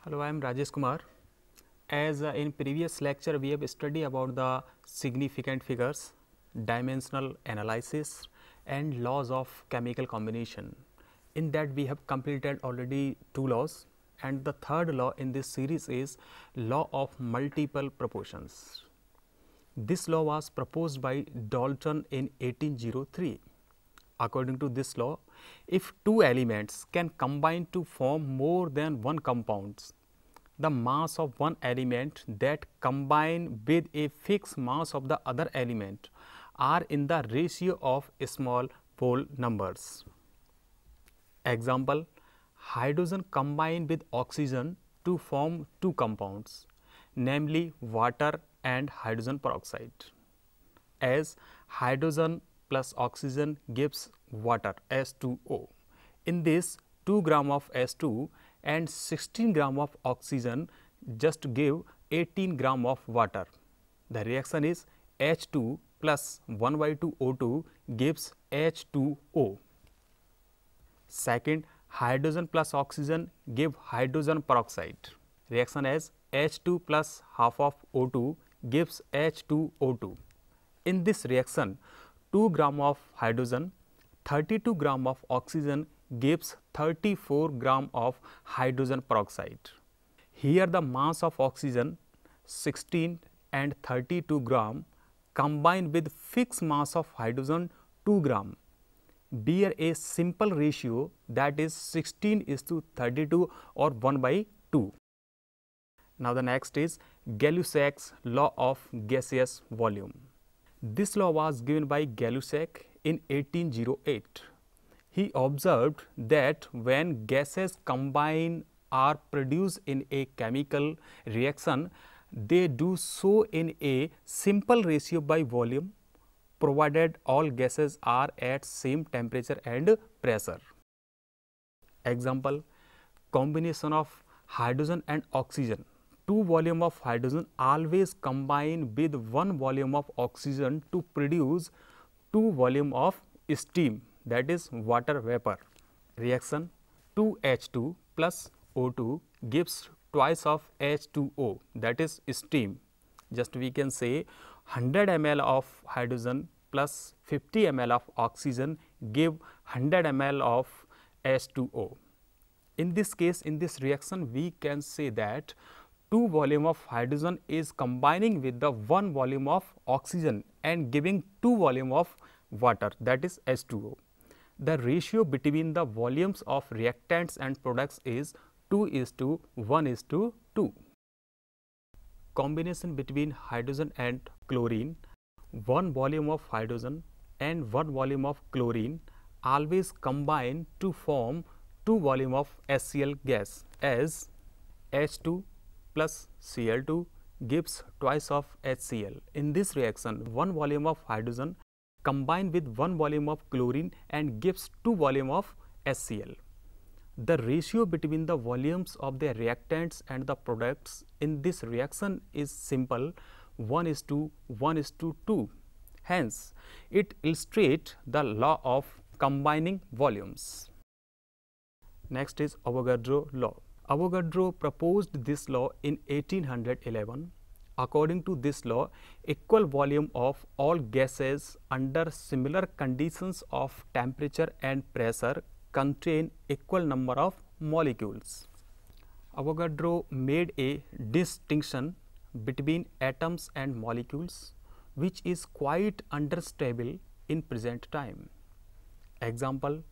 Hello, I am Rajesh Kumar. As uh, in previous lecture, we have studied about the significant figures, dimensional analysis and laws of chemical combination. In that we have completed already two laws and the third law in this series is law of multiple proportions. This law was proposed by Dalton in 1803. According to this law, if two elements can combine to form more than one compound, the mass of one element that combine with a fixed mass of the other element are in the ratio of small pole numbers. Example, hydrogen combine with oxygen to form two compounds, namely water and hydrogen peroxide as hydrogen plus oxygen gives water S2O. In this 2 gram of S2 and 16 gram of oxygen just give 18 gram of water. The reaction is H2 plus 1 by 2 O2 gives H2O. Second, hydrogen plus oxygen give hydrogen peroxide. Reaction as H2 plus half of O2 gives H2O2. In this reaction, 2 gram of hydrogen, 32 gram of oxygen gives 34 gram of hydrogen peroxide. Here the mass of oxygen 16 and 32 gram combined with fixed mass of hydrogen 2 gram bear a simple ratio that is 16 is to 32 or 1 by 2. Now, the next is Gay-Lussac's law of gaseous volume. This law was given by Gay-Lussac in 1808. He observed that when gases combine or produce in a chemical reaction, they do so in a simple ratio by volume provided all gases are at same temperature and pressure. Example, combination of hydrogen and oxygen two volume of hydrogen always combine with one volume of oxygen to produce two volume of steam that is water vapor. Reaction 2H2 plus O2 gives twice of H2O that is steam. Just we can say 100 ml of hydrogen plus 50 ml of oxygen give 100 ml of H2O. In this case, in this reaction, we can say that 2 volume of hydrogen is combining with the 1 volume of oxygen and giving 2 volume of water that is H2O. The ratio between the volumes of reactants and products is 2 is to 1 is to 2. Combination between hydrogen and chlorine, 1 volume of hydrogen and 1 volume of chlorine always combine to form 2 volume of HCl gas as H2 plus Cl2 gives twice of HCl. In this reaction, one volume of hydrogen combined with one volume of chlorine and gives two volume of HCl. The ratio between the volumes of the reactants and the products in this reaction is simple 1 is to 1 is to 2. Hence, it illustrates the law of combining volumes. Next is Avogadro law. Avogadro proposed this law in 1811. According to this law, equal volume of all gases under similar conditions of temperature and pressure contain equal number of molecules. Avogadro made a distinction between atoms and molecules which is quite understandable in present time. Example,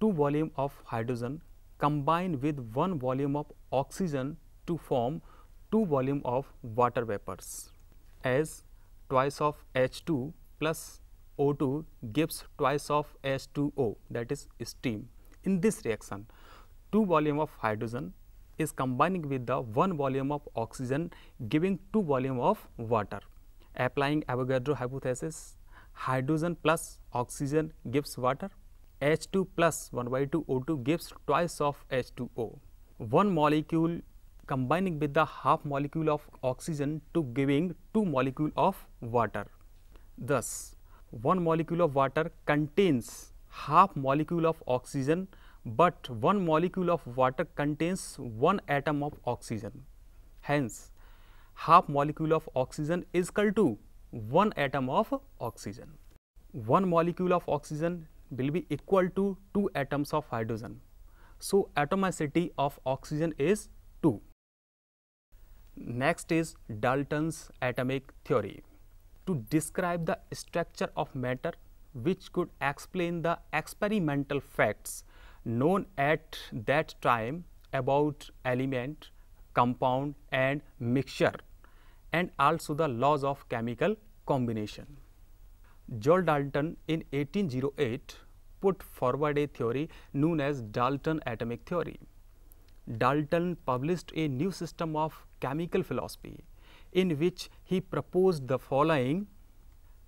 2 volume of hydrogen combine with one volume of oxygen to form two volume of water vapors as twice of H2 plus O2 gives twice of H2O that is steam. In this reaction, two volume of hydrogen is combining with the one volume of oxygen giving two volume of water. Applying Avogadro hypothesis, hydrogen plus oxygen gives water H2 plus 1 by 2 O2 gives twice of H2O. One molecule combining with the half molecule of oxygen to giving two molecule of water. Thus, one molecule of water contains half molecule of oxygen, but one molecule of water contains one atom of oxygen. Hence, half molecule of oxygen is equal to one atom of oxygen. One molecule of oxygen will be equal to 2 atoms of hydrogen. So, atomicity of oxygen is 2. Next is Dalton's atomic theory. To describe the structure of matter which could explain the experimental facts known at that time about element, compound and mixture and also the laws of chemical combination. Joel Dalton in 1808 put forward a theory known as Dalton atomic theory. Dalton published a new system of chemical philosophy in which he proposed the following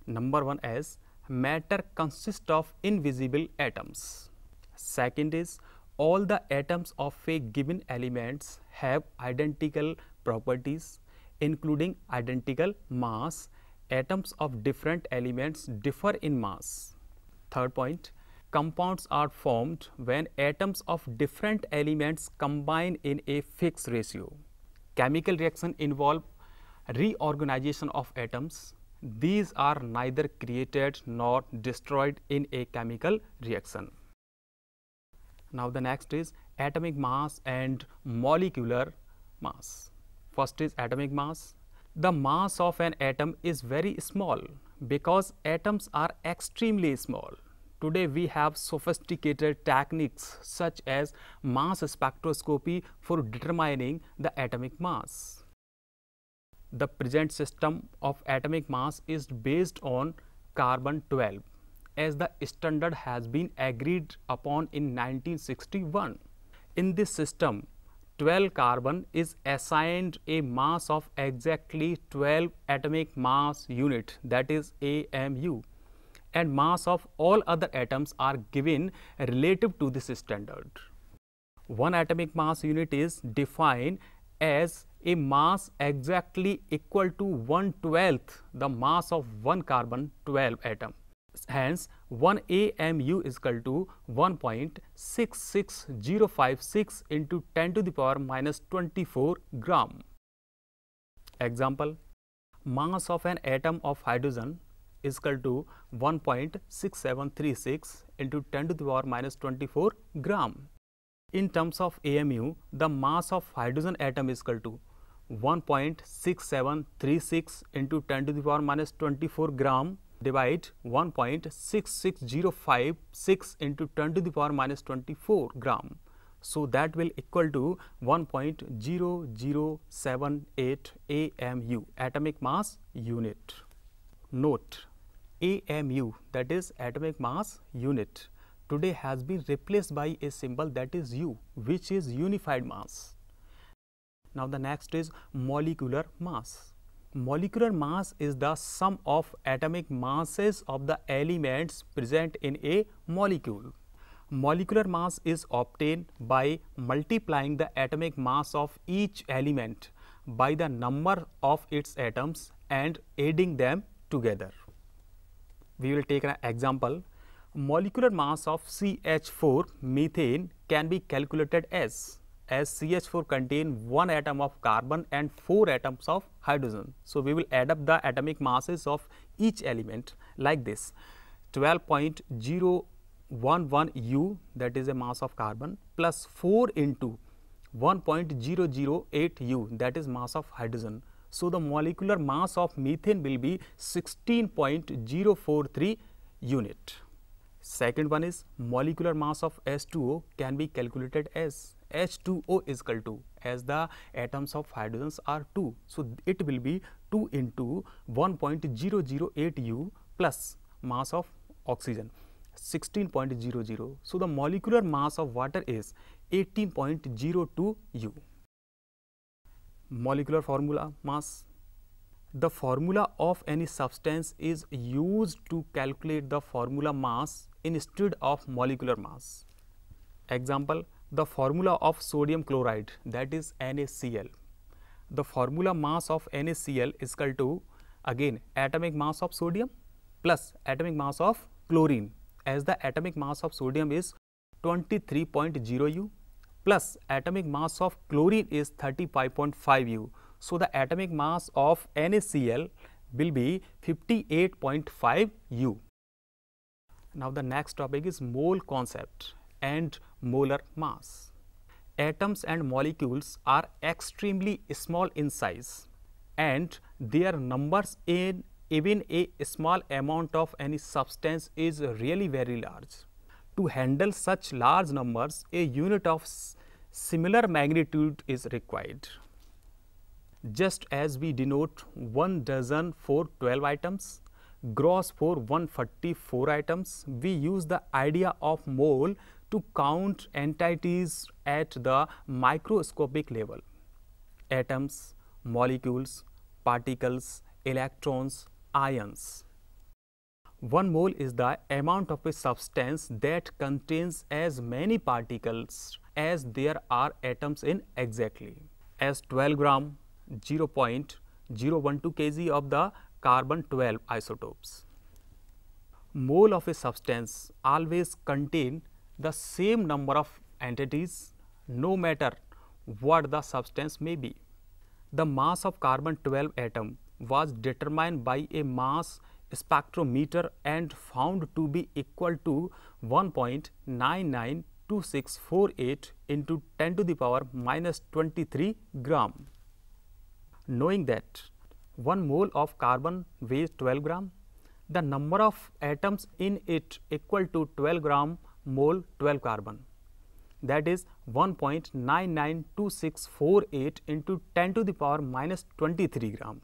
number 1 as matter consists of invisible atoms. Second is all the atoms of a given elements have identical properties including identical mass atoms of different elements differ in mass. Third point, compounds are formed when atoms of different elements combine in a fixed ratio. Chemical reaction involve reorganization of atoms. These are neither created nor destroyed in a chemical reaction. Now, the next is atomic mass and molecular mass. First is atomic mass, the mass of an atom is very small because atoms are extremely small. Today we have sophisticated techniques such as mass spectroscopy for determining the atomic mass. The present system of atomic mass is based on carbon 12 as the standard has been agreed upon in 1961. In this system, 12 carbon is assigned a mass of exactly 12 atomic mass unit that is AMU and mass of all other atoms are given relative to this standard. One atomic mass unit is defined as a mass exactly equal to 1 12th the mass of one carbon 12 atom. Hence, 1 AMU is equal to 1.66056 into 10 to the power minus 24 gram. Example, mass of an atom of hydrogen is equal to 1.6736 into 10 to the power minus 24 gram. In terms of AMU, the mass of hydrogen atom is equal to 1.6736 into 10 to the power minus 24 gram divide 1.66056 into 10 to the power minus 24 gram. So, that will equal to 1.0078 AMU atomic mass unit. Note AMU that is atomic mass unit today has been replaced by a symbol that is U which is unified mass. Now, the next is molecular mass molecular mass is the sum of atomic masses of the elements present in a molecule. Molecular mass is obtained by multiplying the atomic mass of each element by the number of its atoms and adding them together. We will take an example. Molecular mass of CH4 methane can be calculated as as CH4 contain one atom of carbon and four atoms of hydrogen. So, we will add up the atomic masses of each element like this 12.011 U that is a mass of carbon plus 4 into 1.008 U that is mass of hydrogen. So, the molecular mass of methane will be 16.043 unit. Second one is molecular mass of s 20 can be calculated as H2O is equal to as the atoms of hydrogens are 2. So, it will be 2 into 1.008 U plus mass of oxygen 16.00. So, the molecular mass of water is 18.02 U. Molecular formula mass the formula of any substance is used to calculate the formula mass instead of molecular mass. Example the formula of sodium chloride that is NaCl. The formula mass of NaCl is equal to again atomic mass of sodium plus atomic mass of chlorine as the atomic mass of sodium is 23.0 U plus atomic mass of chlorine is 35.5 U. So, the atomic mass of NaCl will be 58.5 U. Now, the next topic is mole concept and molar mass. Atoms and molecules are extremely small in size and their numbers in even a small amount of any substance is really very large. To handle such large numbers, a unit of similar magnitude is required. Just as we denote 1 dozen for 12 items, gross for 144 items, we use the idea of mole to count entities at the microscopic level atoms, molecules, particles, electrons, ions. One mole is the amount of a substance that contains as many particles as there are atoms in exactly. As 12 gram 0.012 kg of the carbon 12 isotopes. Mole of a substance always contain the same number of entities no matter what the substance may be. The mass of carbon 12 atom was determined by a mass spectrometer and found to be equal to 1.992648 into 10 to the power minus 23 gram. Knowing that 1 mole of carbon weighs 12 gram, the number of atoms in it equal to 12 gram mole 12 carbon that is 1.992648 into 10 to the power minus 23 gram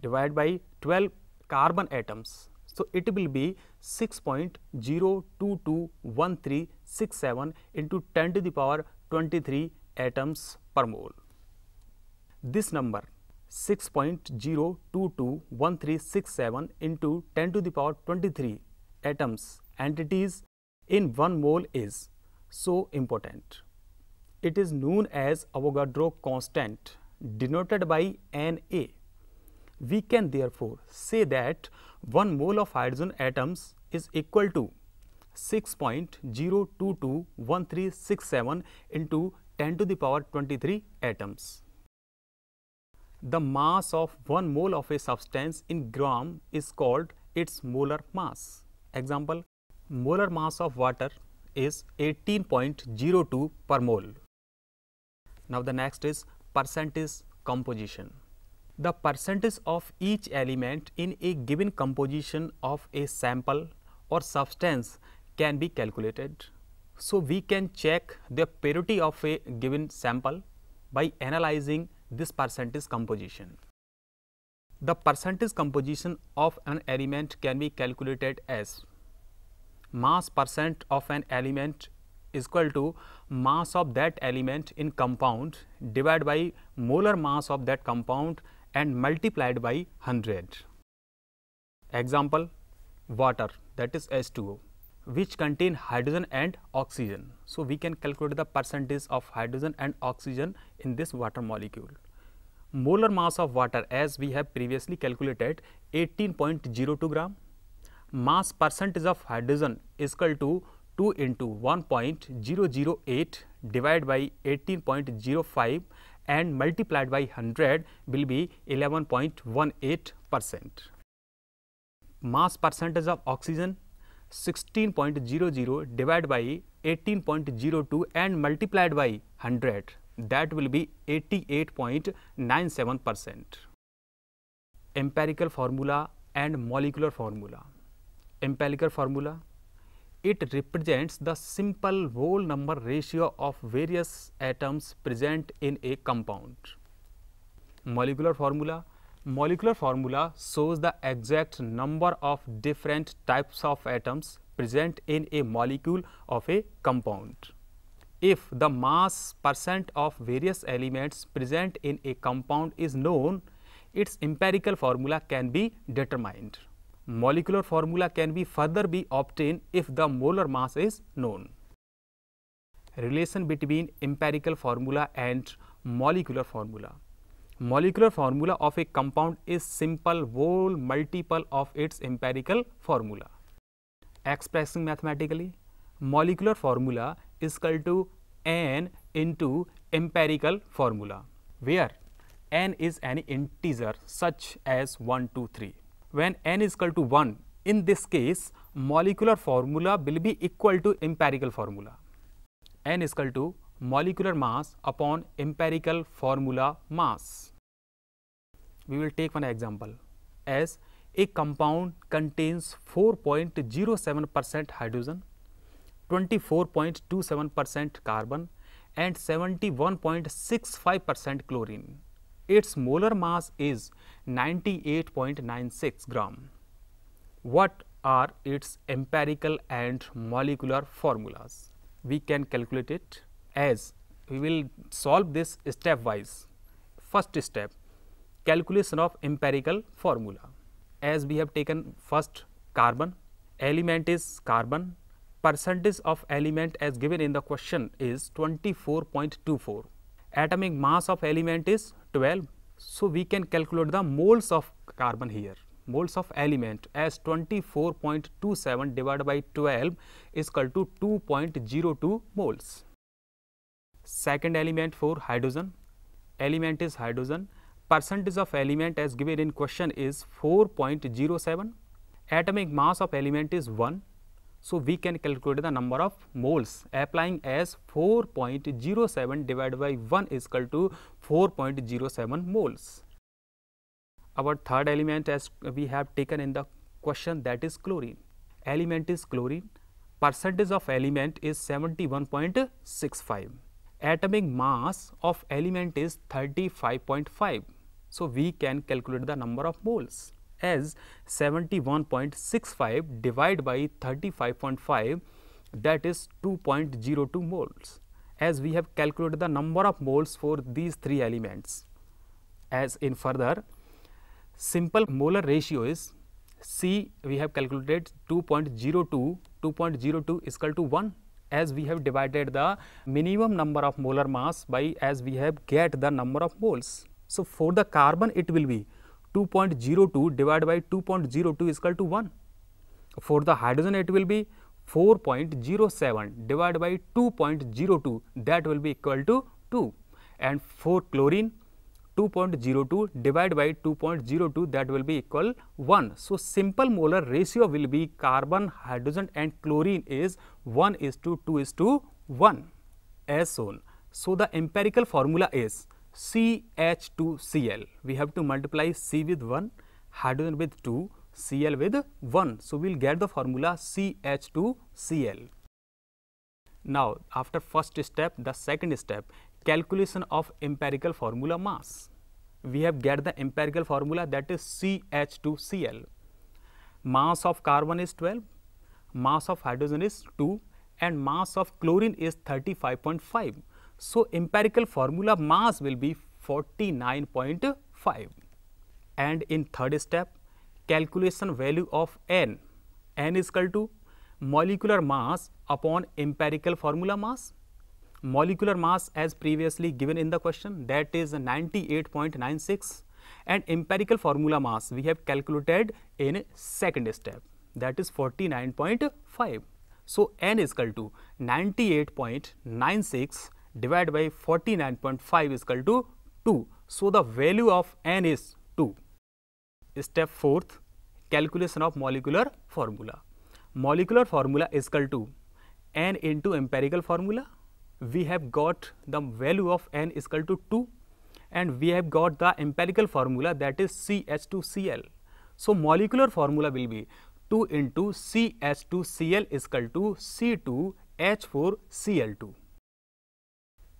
divided by 12 carbon atoms. So, it will be 6.0221367 into 10 to the power 23 atoms per mole. This number 6.0221367 into 10 to the power 23 atoms and it is in 1 mole is so important. It is known as Avogadro constant denoted by Na. We can therefore say that 1 mole of hydrogen atoms is equal to 6.0221367 into 10 to the power 23 atoms. The mass of 1 mole of a substance in gram is called its molar mass. Example molar mass of water is 18.02 per mole. Now, the next is percentage composition. The percentage of each element in a given composition of a sample or substance can be calculated. So, we can check the purity of a given sample by analyzing this percentage composition. The percentage composition of an element can be calculated as mass percent of an element is equal to mass of that element in compound divided by molar mass of that compound and multiplied by 100. Example water that is H2O which contain hydrogen and oxygen. So, we can calculate the percentage of hydrogen and oxygen in this water molecule. Molar mass of water as we have previously calculated 18.02 gram mass percentage of hydrogen is equal to 2 into 1.008 divided by 18.05 and multiplied by 100 will be 11.18 percent. Mass percentage of oxygen 16.00 divided by 18.02 and multiplied by 100 that will be 88.97 percent. Empirical formula and molecular formula empirical formula. It represents the simple whole number ratio of various atoms present in a compound. Molecular formula Molecular formula shows the exact number of different types of atoms present in a molecule of a compound. If the mass percent of various elements present in a compound is known, its empirical formula can be determined molecular formula can be further be obtained if the molar mass is known. Relation between empirical formula and molecular formula. Molecular formula of a compound is simple whole multiple of its empirical formula. Expressing mathematically, molecular formula is equal to n into empirical formula, where n is any integer such as 1, 2, 3 when n is equal to 1 in this case molecular formula will be equal to empirical formula n is equal to molecular mass upon empirical formula mass. We will take one example as a compound contains 4.07 percent hydrogen, 24.27 percent carbon and 71.65 percent chlorine. Its molar mass is 98.96 gram. What are its empirical and molecular formulas? We can calculate it as we will solve this stepwise. First step calculation of empirical formula. As we have taken first carbon, element is carbon, percentage of element as given in the question is 24.24 atomic mass of element is 12. So, we can calculate the moles of carbon here moles of element as 24.27 divided by 12 is equal to 2.02 moles. Second element for hydrogen, element is hydrogen, percentage of element as given in question is 4.07, atomic mass of element is 1, so, we can calculate the number of moles applying as 4.07 divided by 1 is equal to 4.07 moles. Our third element as we have taken in the question that is chlorine. Element is chlorine, percentage of element is 71.65. Atomic mass of element is 35.5. So, we can calculate the number of moles as 71.65 divided by 35.5 that is 2.02 moles as we have calculated the number of moles for these three elements. As in further simple molar ratio is C we have calculated 2.02, 2.02 is equal to 1 as we have divided the minimum number of molar mass by as we have get the number of moles. So, for the carbon it will be 2.02 divided by 2.02 is equal to 1. For the hydrogen it will be 4.07 divided by 2.02 that will be equal to 2 and for chlorine 2.02 divided by 2.02 that will be equal 1. So, simple molar ratio will be carbon, hydrogen and chlorine is 1 is to 2 is to 1 as shown. So, the empirical formula is CH2Cl. We have to multiply C with 1, hydrogen with 2, Cl with 1. So, we will get the formula CH2Cl. Now, after first step, the second step calculation of empirical formula mass. We have get the empirical formula that is CH2Cl. Mass of carbon is 12, mass of hydrogen is 2 and mass of chlorine is 35.5. So, empirical formula mass will be 49.5 and in third step calculation value of n, n is equal to molecular mass upon empirical formula mass. Molecular mass as previously given in the question that is 98.96 and empirical formula mass we have calculated in second step that is 49.5. So, n is equal to 98.96 divided by 49.5 is equal to 2. So, the value of n is 2. Step 4th calculation of molecular formula. Molecular formula is equal to n into empirical formula. We have got the value of n is equal to 2 and we have got the empirical formula that is CH2Cl. So, molecular formula will be 2 into CH2Cl is equal to C2H4Cl2.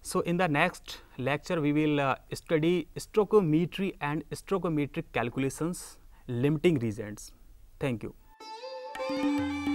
So, in the next lecture, we will uh, study stoichiometry and stoichiometric calculations limiting regions. Thank you.